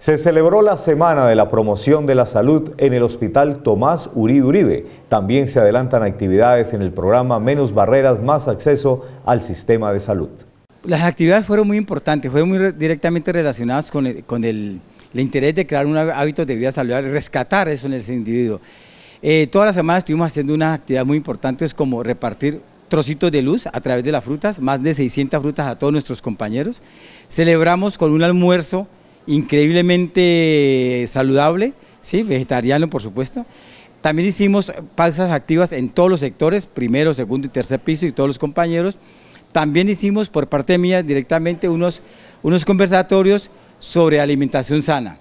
Se celebró la Semana de la Promoción de la Salud en el Hospital Tomás Uribe También se adelantan actividades en el programa Menos Barreras, Más Acceso al Sistema de Salud. Las actividades fueron muy importantes, fueron muy directamente relacionadas con el, interés de crear un hábito de vida saludable, rescatar eso en ese individuo. Eh, todas las semanas estuvimos haciendo unas actividades muy importantes como repartir trocitos de luz a través de las frutas, más de 600 frutas a todos nuestros compañeros. Celebramos con un almuerzo increíblemente saludable, ¿sí? vegetariano por supuesto. También hicimos pausas activas en todos los sectores, primero, segundo y tercer piso y todos los compañeros. También hicimos por parte mía directamente unos, unos conversatorios sobre alimentación sana.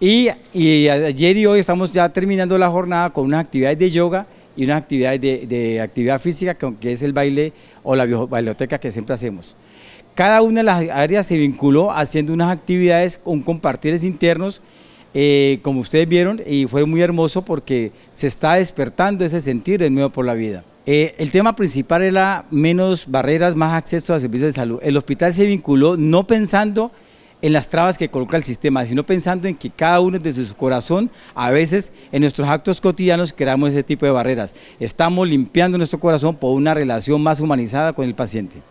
Y, y ayer y hoy estamos ya terminando la jornada con unas actividades de yoga y unas actividades de, actividad física, que es el baile o la biblioteca que siempre hacemos. Cada una de las áreas se vinculó haciendo unas actividades con compartires internos, eh, como ustedes vieron, y fue muy hermoso porque se está despertando ese sentir de miedo por la vida. Eh, el tema principal era menos barreras, más acceso a servicios de salud. El hospital se vinculó no pensando en las trabas que coloca el sistema, sino pensando en que cada uno desde su corazón, a veces en nuestros actos cotidianos creamos ese tipo de barreras. Estamos limpiando nuestro corazón por una relación más humanizada con el paciente.